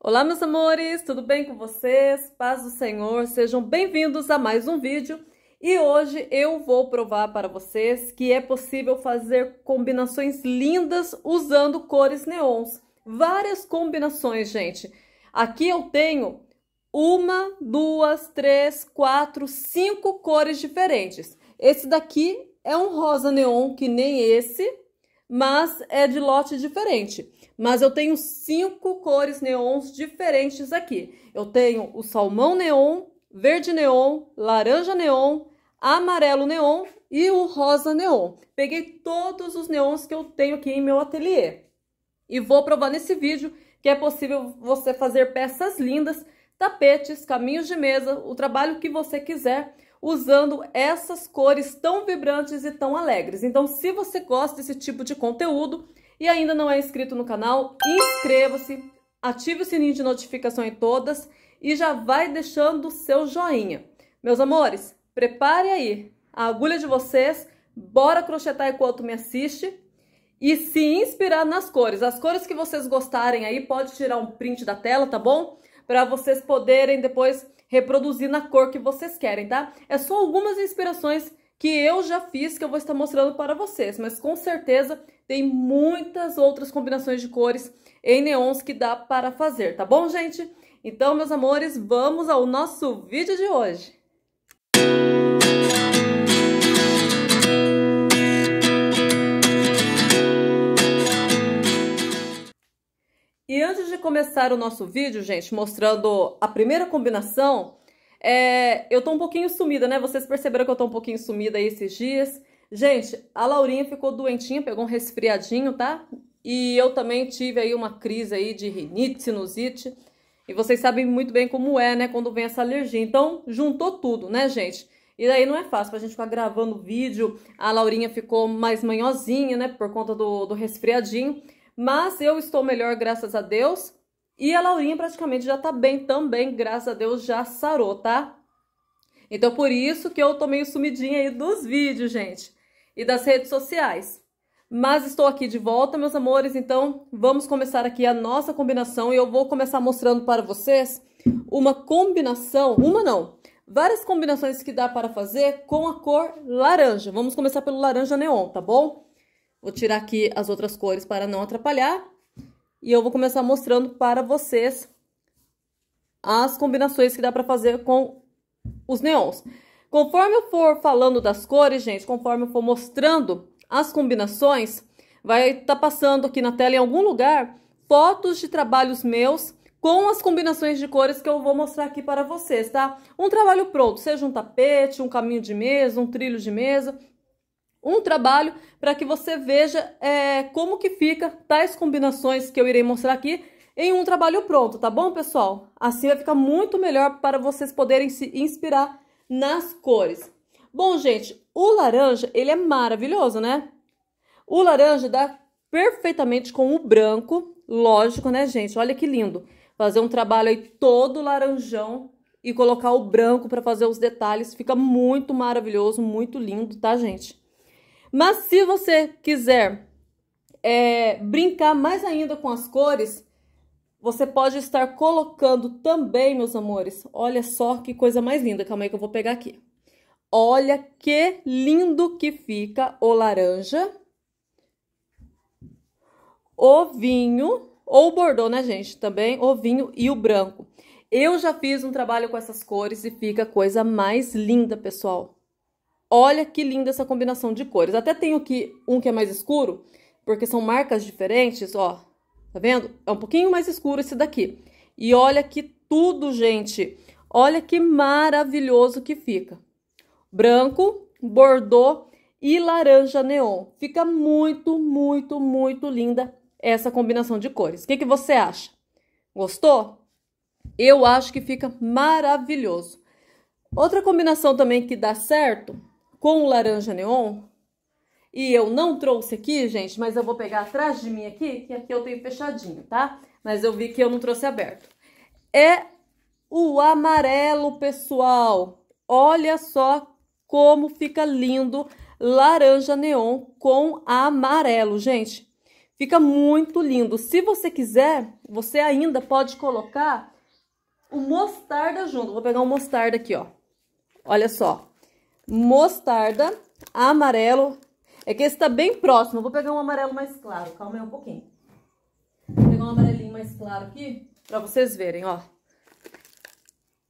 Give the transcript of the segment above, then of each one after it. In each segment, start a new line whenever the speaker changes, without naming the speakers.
Olá, meus amores, tudo bem com vocês? Paz do Senhor, sejam bem-vindos a mais um vídeo. E hoje eu vou provar para vocês que é possível fazer combinações lindas usando cores neons. Várias combinações, gente. Aqui eu tenho uma, duas, três, quatro, cinco cores diferentes. Esse daqui é um rosa neon que nem esse, mas é de lote diferente. Mas eu tenho cinco cores neons diferentes aqui. Eu tenho o salmão neon, verde neon, laranja neon, amarelo neon e o rosa neon. Peguei todos os neons que eu tenho aqui em meu ateliê. E vou provar nesse vídeo que é possível você fazer peças lindas, tapetes, caminhos de mesa, o trabalho que você quiser usando essas cores tão vibrantes e tão alegres. Então, se você gosta desse tipo de conteúdo e ainda não é inscrito no canal, inscreva-se, ative o sininho de notificação em todas e já vai deixando o seu joinha. Meus amores, prepare aí a agulha de vocês, bora crochetar enquanto me assiste e se inspirar nas cores. As cores que vocês gostarem aí, pode tirar um print da tela, tá bom? Para vocês poderem depois reproduzir na cor que vocês querem, tá? É só algumas inspirações que eu já fiz, que eu vou estar mostrando para vocês, mas com certeza tem muitas outras combinações de cores em neons que dá para fazer, tá bom, gente? Então, meus amores, vamos ao nosso vídeo de hoje. Música E antes de começar o nosso vídeo, gente, mostrando a primeira combinação, é, eu tô um pouquinho sumida, né? Vocês perceberam que eu tô um pouquinho sumida aí esses dias. Gente, a Laurinha ficou doentinha, pegou um resfriadinho, tá? E eu também tive aí uma crise aí de rinite, sinusite. E vocês sabem muito bem como é, né? Quando vem essa alergia. Então, juntou tudo, né, gente? E daí não é fácil pra gente ficar gravando vídeo. A Laurinha ficou mais manhosinha, né? Por conta do, do resfriadinho. Mas eu estou melhor, graças a Deus. E a Laurinha praticamente já tá bem também, graças a Deus já sarou, tá? Então por isso que eu tô meio sumidinha aí dos vídeos, gente, e das redes sociais. Mas estou aqui de volta, meus amores, então vamos começar aqui a nossa combinação e eu vou começar mostrando para vocês uma combinação, uma não, várias combinações que dá para fazer com a cor laranja. Vamos começar pelo laranja neon, tá bom? Vou tirar aqui as outras cores para não atrapalhar. E eu vou começar mostrando para vocês as combinações que dá para fazer com os neons. Conforme eu for falando das cores, gente, conforme eu for mostrando as combinações, vai estar tá passando aqui na tela em algum lugar fotos de trabalhos meus com as combinações de cores que eu vou mostrar aqui para vocês, tá? Um trabalho pronto, seja um tapete, um caminho de mesa, um trilho de mesa, um trabalho para que você veja é, como que fica tais combinações que eu irei mostrar aqui em um trabalho pronto, tá bom, pessoal? Assim vai ficar muito melhor para vocês poderem se inspirar nas cores. Bom, gente, o laranja, ele é maravilhoso, né? O laranja dá perfeitamente com o branco, lógico, né, gente? Olha que lindo. Fazer um trabalho aí todo laranjão e colocar o branco para fazer os detalhes, fica muito maravilhoso, muito lindo, tá, gente? Mas se você quiser é, brincar mais ainda com as cores, você pode estar colocando também, meus amores. Olha só que coisa mais linda. Calma aí que eu vou pegar aqui. Olha que lindo que fica o laranja, o vinho, ou bordô, né, gente? Também o vinho e o branco. Eu já fiz um trabalho com essas cores e fica coisa mais linda, pessoal. Olha que linda essa combinação de cores. Até tenho aqui um que é mais escuro, porque são marcas diferentes, ó. Tá vendo? É um pouquinho mais escuro esse daqui. E olha que tudo, gente. Olha que maravilhoso que fica. Branco, bordô e laranja neon. Fica muito, muito, muito linda essa combinação de cores. O que, que você acha? Gostou? Eu acho que fica maravilhoso. Outra combinação também que dá certo com laranja neon. E eu não trouxe aqui, gente, mas eu vou pegar atrás de mim aqui, que aqui eu tenho fechadinho, tá? Mas eu vi que eu não trouxe aberto. É o amarelo, pessoal. Olha só como fica lindo laranja neon com amarelo, gente. Fica muito lindo. Se você quiser, você ainda pode colocar o mostarda junto. Vou pegar um mostarda aqui, ó. Olha só mostarda, amarelo. É que esse tá bem próximo. Eu vou pegar um amarelo mais claro. Calma aí um pouquinho. Vou pegar um amarelinho mais claro aqui pra vocês verem, ó.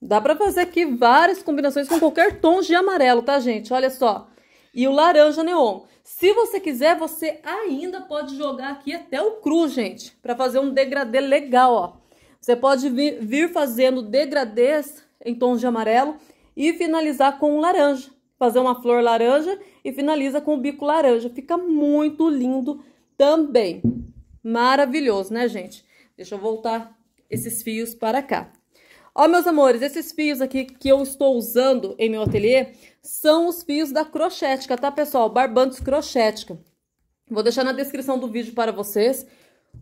Dá pra fazer aqui várias combinações com qualquer tom de amarelo, tá, gente? Olha só. E o laranja neon. Se você quiser, você ainda pode jogar aqui até o cru, gente. Pra fazer um degradê legal, ó. Você pode vir, vir fazendo degradês em tons de amarelo e finalizar com o laranja fazer uma flor laranja e finaliza com o bico laranja. Fica muito lindo também. Maravilhoso, né, gente? Deixa eu voltar esses fios para cá. Ó, meus amores, esses fios aqui que eu estou usando em meu ateliê são os fios da crochética, tá, pessoal? Barbantes crochética. Vou deixar na descrição do vídeo para vocês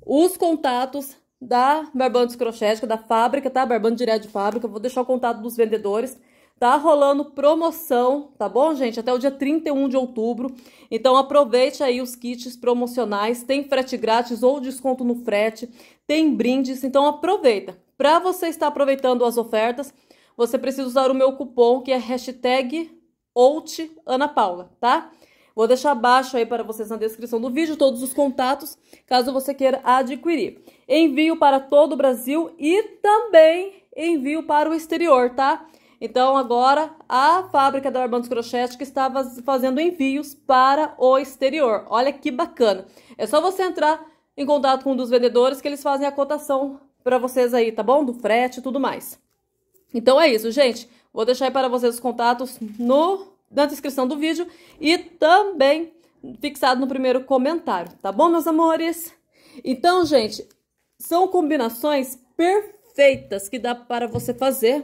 os contatos da Barbantes Crochética, da fábrica, tá? Barbante direto de fábrica. Vou deixar o contato dos vendedores Tá rolando promoção, tá bom, gente? Até o dia 31 de outubro. Então aproveite aí os kits promocionais, tem frete grátis ou desconto no frete, tem brindes, então aproveita. Para você estar aproveitando as ofertas, você precisa usar o meu cupom que é hashtag Paula, tá? Vou deixar abaixo aí para vocês na descrição do vídeo todos os contatos, caso você queira adquirir. Envio para todo o Brasil e também envio para o exterior, tá? Então, agora, a fábrica da Armandos Crochete que estava fazendo envios para o exterior. Olha que bacana. É só você entrar em contato com um dos vendedores que eles fazem a cotação para vocês aí, tá bom? Do frete e tudo mais. Então, é isso, gente. Vou deixar aí para vocês os contatos no, na descrição do vídeo e também fixado no primeiro comentário, tá bom, meus amores? Então, gente, são combinações perfeitas que dá para você fazer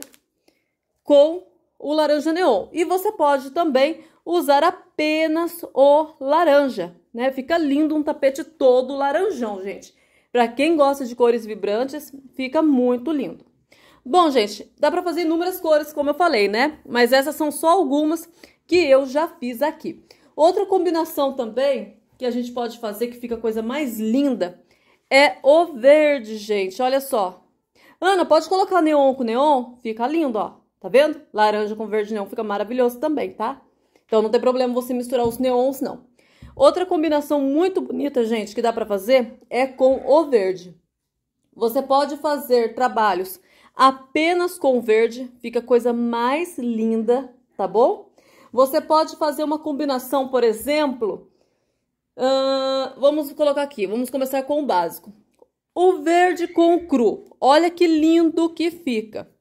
com o laranja neon. E você pode também usar apenas o laranja, né? Fica lindo um tapete todo laranjão, gente. Para quem gosta de cores vibrantes, fica muito lindo. Bom, gente, dá para fazer inúmeras cores, como eu falei, né? Mas essas são só algumas que eu já fiz aqui. Outra combinação também que a gente pode fazer, que fica a coisa mais linda, é o verde, gente. Olha só. Ana, pode colocar neon com neon? Fica lindo, ó. Tá vendo? Laranja com verde neon fica maravilhoso também, tá? Então não tem problema você misturar os neons, não. Outra combinação muito bonita, gente, que dá pra fazer é com o verde. Você pode fazer trabalhos apenas com verde, fica coisa mais linda, tá bom? Você pode fazer uma combinação, por exemplo, uh, vamos colocar aqui, vamos começar com o básico. O verde com o cru, olha que lindo que fica.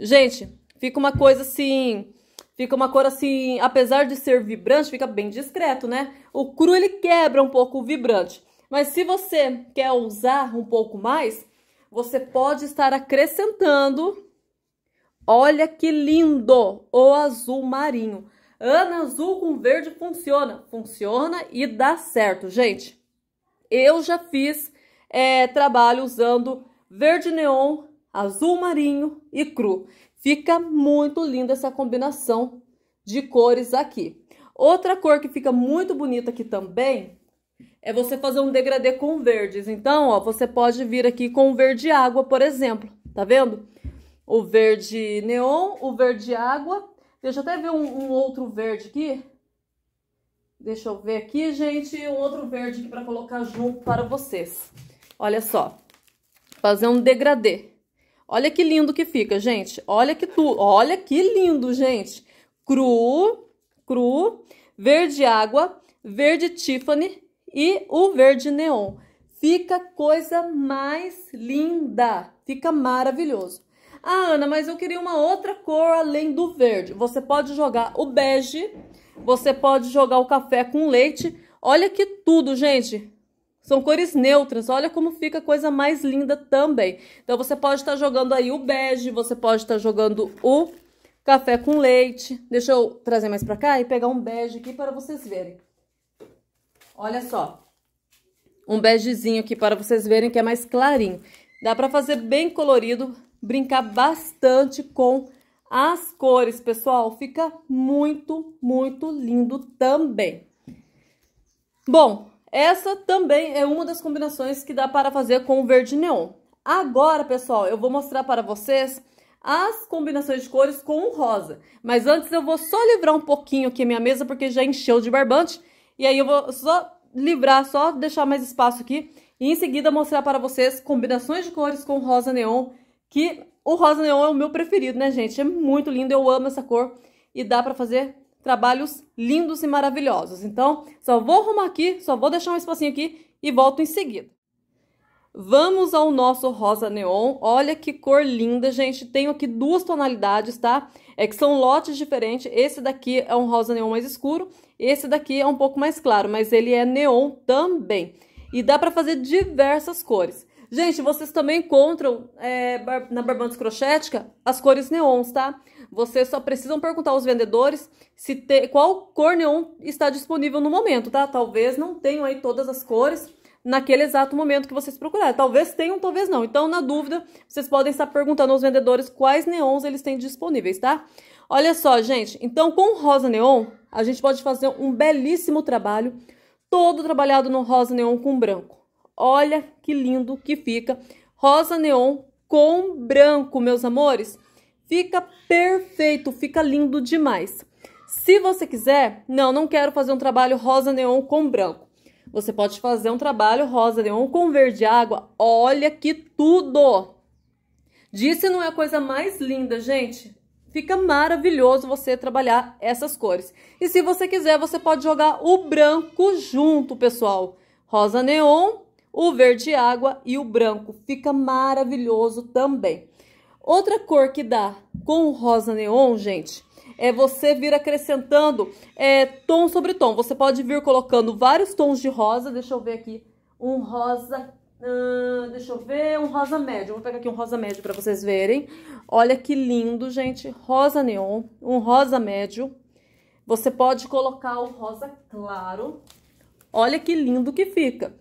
Gente, fica uma coisa assim. Fica uma cor assim, apesar de ser vibrante, fica bem discreto, né? O cru ele quebra um pouco o vibrante. Mas se você quer usar um pouco mais, você pode estar acrescentando. Olha que lindo! O azul marinho. Ana azul com verde funciona. Funciona e dá certo, gente. Eu já fiz é, trabalho usando verde neon azul marinho e cru. Fica muito linda essa combinação de cores aqui. Outra cor que fica muito bonita aqui também é você fazer um degradê com verdes. Então, ó, você pode vir aqui com o verde água, por exemplo. Tá vendo? O verde neon, o verde água. Deixa eu até ver um, um outro verde aqui. Deixa eu ver aqui, gente, um outro verde aqui para colocar junto para vocês. Olha só. Fazer um degradê. Olha que lindo que fica, gente. Olha que tu, olha que lindo, gente. Cru, cru, verde água, verde Tiffany e o verde neon. Fica coisa mais linda. Fica maravilhoso. Ah, Ana, mas eu queria uma outra cor além do verde. Você pode jogar o bege, você pode jogar o café com leite. Olha que tudo, gente. São cores neutras, olha como fica a coisa mais linda também. Então, você pode estar tá jogando aí o bege, você pode estar tá jogando o café com leite. Deixa eu trazer mais pra cá e pegar um bege aqui para vocês verem. Olha só. Um begezinho aqui para vocês verem que é mais clarinho. Dá para fazer bem colorido, brincar bastante com as cores, pessoal. Fica muito, muito lindo também. Bom, essa também é uma das combinações que dá para fazer com o verde neon. Agora, pessoal, eu vou mostrar para vocês as combinações de cores com o rosa. Mas antes eu vou só livrar um pouquinho aqui a minha mesa, porque já encheu de barbante. E aí eu vou só livrar, só deixar mais espaço aqui. E em seguida mostrar para vocês combinações de cores com rosa neon, que o rosa neon é o meu preferido, né, gente? É muito lindo, eu amo essa cor e dá para fazer trabalhos lindos e maravilhosos. Então, só vou arrumar aqui, só vou deixar um espacinho aqui e volto em seguida. Vamos ao nosso rosa neon. Olha que cor linda, gente. Tenho aqui duas tonalidades, tá? É que são lotes diferentes. Esse daqui é um rosa neon mais escuro. Esse daqui é um pouco mais claro, mas ele é neon também. E dá para fazer diversas cores. Gente, vocês também encontram é, na Barbantes Crochética as cores neons, tá? Vocês só precisam perguntar aos vendedores se qual cor neon está disponível no momento, tá? Talvez não tenham aí todas as cores naquele exato momento que vocês procurarem. Talvez tenham, talvez não. Então, na dúvida, vocês podem estar perguntando aos vendedores quais neons eles têm disponíveis, tá? Olha só, gente. Então, com o rosa neon, a gente pode fazer um belíssimo trabalho, todo trabalhado no rosa neon com branco. Olha que lindo que fica. Rosa neon com branco, meus amores. Fica perfeito, fica lindo demais. Se você quiser, não, não quero fazer um trabalho rosa neon com branco. Você pode fazer um trabalho rosa neon com verde água. Olha que tudo! Disse não é a coisa mais linda, gente? Fica maravilhoso você trabalhar essas cores. E se você quiser, você pode jogar o branco junto, pessoal. Rosa neon o verde água e o branco. Fica maravilhoso também. Outra cor que dá com o rosa neon, gente, é você vir acrescentando é, tom sobre tom. Você pode vir colocando vários tons de rosa. Deixa eu ver aqui. Um rosa... Hum, deixa eu ver, um rosa médio. Vou pegar aqui um rosa médio para vocês verem. Olha que lindo, gente. Rosa neon, um rosa médio. Você pode colocar o rosa claro. Olha que lindo que fica.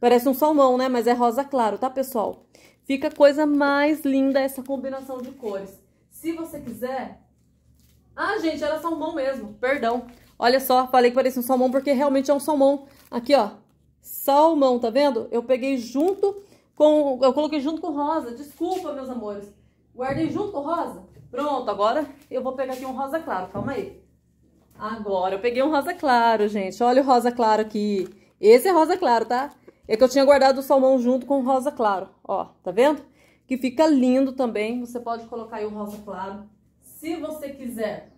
Parece um salmão, né? Mas é rosa claro, tá, pessoal? Fica coisa mais linda essa combinação de cores. Se você quiser... Ah, gente, era salmão mesmo, perdão. Olha só, falei que parecia um salmão porque realmente é um salmão. Aqui, ó, salmão, tá vendo? Eu peguei junto com... Eu coloquei junto com rosa, desculpa, meus amores. Guardei junto com rosa. Pronto, agora eu vou pegar aqui um rosa claro, calma aí. Agora eu peguei um rosa claro, gente. Olha o rosa claro aqui. Esse é rosa claro, tá? É que eu tinha guardado o salmão junto com o rosa claro, ó, tá vendo? Que fica lindo também, você pode colocar aí o rosa claro, se você quiser.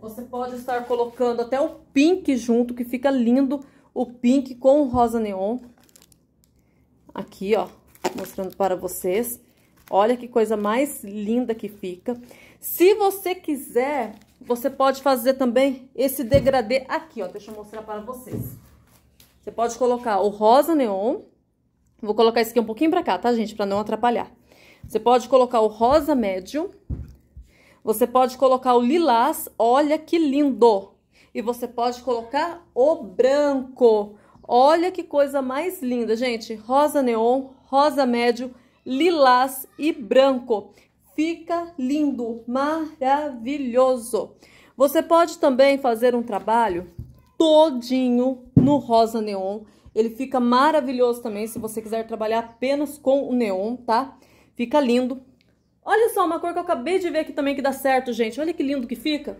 Você pode estar colocando até o pink junto, que fica lindo o pink com o rosa neon. Aqui, ó, mostrando para vocês. Olha que coisa mais linda que fica. Se você quiser, você pode fazer também esse degradê aqui, ó. Deixa eu mostrar para vocês. Você pode colocar o rosa neon. Vou colocar esse aqui um pouquinho pra cá, tá, gente? Pra não atrapalhar. Você pode colocar o rosa médio. Você pode colocar o lilás. Olha que lindo! E você pode colocar o branco. Olha que coisa mais linda, gente. Rosa neon, rosa médio, lilás e branco. Fica lindo, maravilhoso. Você pode também fazer um trabalho todinho no rosa neon. Ele fica maravilhoso também, se você quiser trabalhar apenas com o neon, tá? Fica lindo. Olha só, uma cor que eu acabei de ver aqui também que dá certo, gente. Olha que lindo que fica.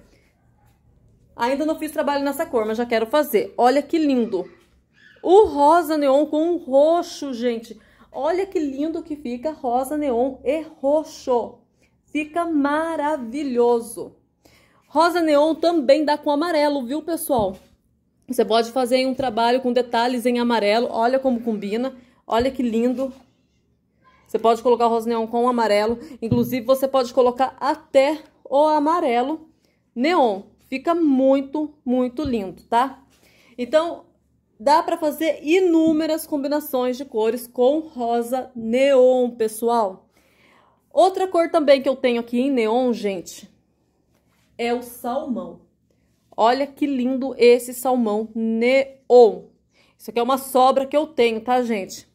Ainda não fiz trabalho nessa cor, mas já quero fazer. Olha que lindo. O rosa neon com o roxo, gente. Olha que lindo que fica rosa neon e roxo. Fica maravilhoso. Rosa neon também dá com amarelo, viu, pessoal? Você pode fazer um trabalho com detalhes em amarelo. Olha como combina. Olha que lindo. Você pode colocar o rosa neon com o amarelo. Inclusive, você pode colocar até o amarelo neon. Fica muito, muito lindo, tá? Então, dá para fazer inúmeras combinações de cores com rosa neon, pessoal. Outra cor também que eu tenho aqui em neon, gente, é o salmão. Olha que lindo esse salmão neon. Isso aqui é uma sobra que eu tenho, tá, gente?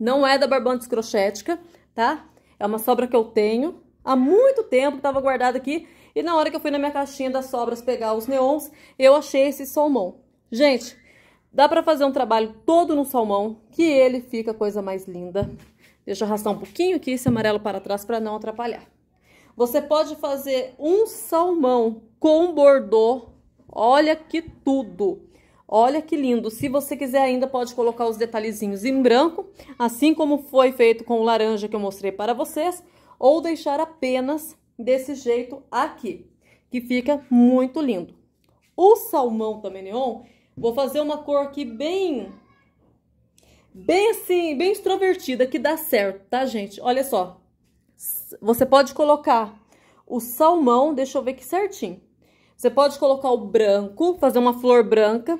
Não é da Barbantes crochética, tá? É uma sobra que eu tenho. Há muito tempo estava guardada aqui. E na hora que eu fui na minha caixinha das sobras pegar os neons, eu achei esse salmão. Gente, dá pra fazer um trabalho todo no salmão, que ele fica a coisa mais linda. Deixa eu arrastar um pouquinho aqui esse amarelo para trás para não atrapalhar. Você pode fazer um salmão com bordô Olha que tudo! Olha que lindo! Se você quiser ainda, pode colocar os detalhezinhos em branco, assim como foi feito com o laranja que eu mostrei para vocês, ou deixar apenas desse jeito aqui, que fica muito lindo. O salmão também neon, vou fazer uma cor aqui bem... Bem assim, bem extrovertida, que dá certo, tá, gente? Olha só. Você pode colocar o salmão, deixa eu ver aqui certinho. Você pode colocar o branco, fazer uma flor branca,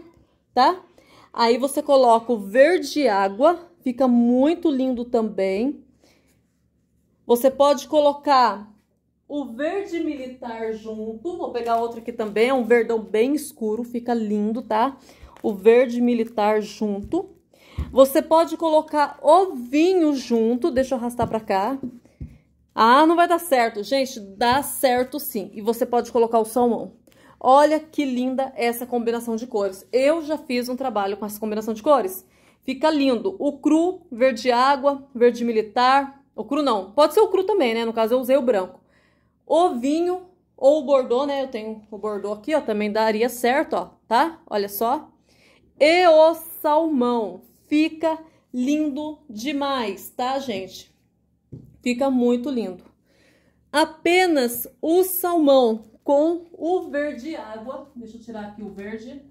tá? Aí você coloca o verde água, fica muito lindo também. Você pode colocar o verde militar junto. Vou pegar outro aqui também, é um verdão bem escuro, fica lindo, tá? O verde militar junto. Você pode colocar o vinho junto. Deixa eu arrastar pra cá. Ah, não vai dar certo. Gente, dá certo sim. E você pode colocar o salmão. Olha que linda essa combinação de cores. Eu já fiz um trabalho com essa combinação de cores. Fica lindo. O cru, verde água, verde militar. O cru não. Pode ser o cru também, né? No caso, eu usei o branco. O vinho ou o bordô, né? Eu tenho o bordô aqui, ó. Também daria certo, ó. Tá? Olha só. E o salmão. Fica lindo demais, tá, gente? Fica muito lindo. Apenas o salmão com o verde água. Deixa eu tirar aqui o verde.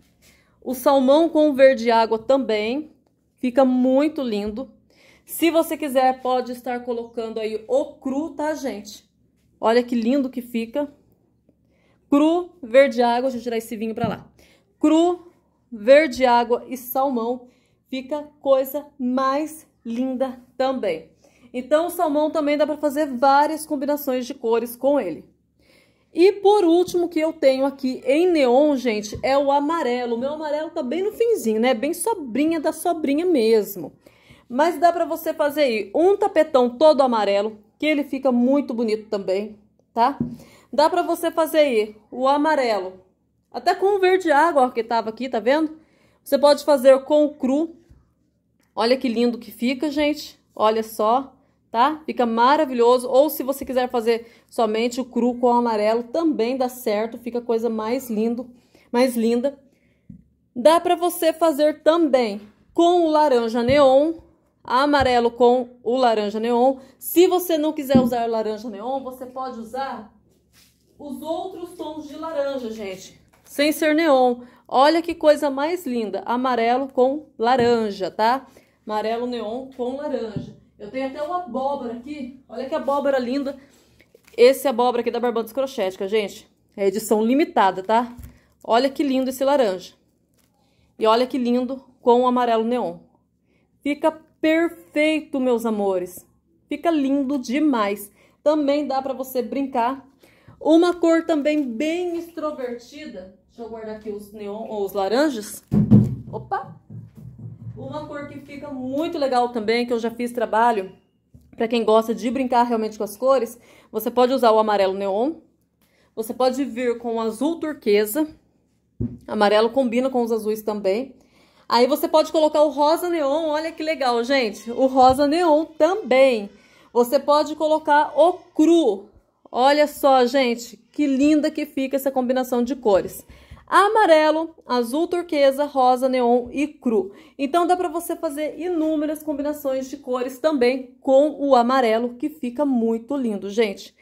O salmão com o verde água também. Fica muito lindo. Se você quiser, pode estar colocando aí o cru, tá, gente? Olha que lindo que fica. Cru, verde água. Deixa eu tirar esse vinho pra lá. Cru, verde água e salmão. Fica coisa mais linda também. Então, o salmão também dá para fazer várias combinações de cores com ele. E por último que eu tenho aqui em neon, gente, é o amarelo. O meu amarelo tá bem no finzinho, né? Bem sobrinha da sobrinha mesmo. Mas dá pra você fazer aí um tapetão todo amarelo, que ele fica muito bonito também, tá? Dá pra você fazer aí o amarelo, até com o verde água ó, que tava aqui, tá vendo? Você pode fazer com o cru. Olha que lindo que fica, gente. Olha só tá? Fica maravilhoso. Ou se você quiser fazer somente o cru com o amarelo, também dá certo. Fica coisa mais lindo, mais linda. Dá para você fazer também com o laranja neon, amarelo com o laranja neon. Se você não quiser usar laranja neon, você pode usar os outros tons de laranja, gente. Sem ser neon. Olha que coisa mais linda. Amarelo com laranja, tá? Amarelo neon com laranja. Eu tenho até uma abóbora aqui. Olha que abóbora linda. Esse é abóbora aqui da Barbantes Crochética, gente. É edição limitada, tá? Olha que lindo esse laranja. E olha que lindo com o amarelo neon. Fica perfeito, meus amores. Fica lindo demais. Também dá pra você brincar. Uma cor também bem extrovertida. Deixa eu guardar aqui os neon ou os laranjas. Opa! Uma cor que fica muito legal também, que eu já fiz trabalho, para quem gosta de brincar realmente com as cores, você pode usar o amarelo neon, você pode vir com o azul turquesa, amarelo combina com os azuis também. Aí você pode colocar o rosa neon, olha que legal, gente, o rosa neon também. Você pode colocar o cru, olha só, gente, que linda que fica essa combinação de cores amarelo, azul turquesa, rosa, neon e cru. Então dá para você fazer inúmeras combinações de cores também com o amarelo, que fica muito lindo, gente.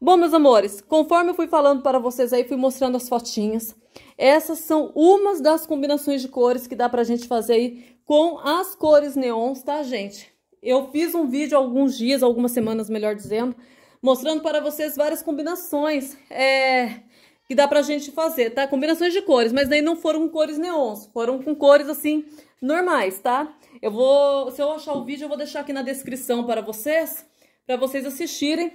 Bom, meus amores, conforme eu fui falando para vocês aí, fui mostrando as fotinhas. Essas são umas das combinações de cores que dá pra gente fazer aí com as cores neons, tá, gente? Eu fiz um vídeo alguns dias, algumas semanas, melhor dizendo, mostrando para vocês várias combinações. É que dá pra gente fazer, tá? Combinações de cores, mas daí não foram com cores neons, foram com cores assim normais, tá? Eu vou, se eu achar o vídeo, eu vou deixar aqui na descrição para vocês, para vocês assistirem.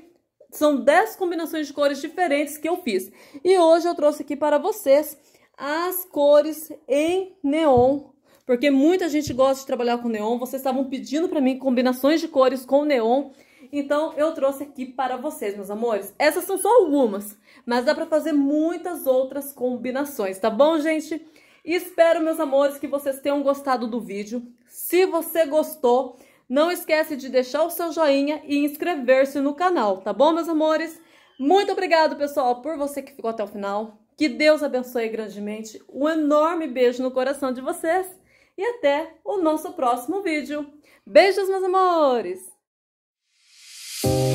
São 10 combinações de cores diferentes que eu fiz. E hoje eu trouxe aqui para vocês as cores em neon, porque muita gente gosta de trabalhar com neon. Vocês estavam pedindo para mim combinações de cores com neon. Então, eu trouxe aqui para vocês, meus amores. Essas são só algumas, mas dá para fazer muitas outras combinações, tá bom, gente? Espero, meus amores, que vocês tenham gostado do vídeo. Se você gostou, não esquece de deixar o seu joinha e inscrever-se no canal, tá bom, meus amores? Muito obrigado, pessoal, por você que ficou até o final. Que Deus abençoe grandemente. Um enorme beijo no coração de vocês. E até o nosso próximo vídeo. Beijos, meus amores! Thank you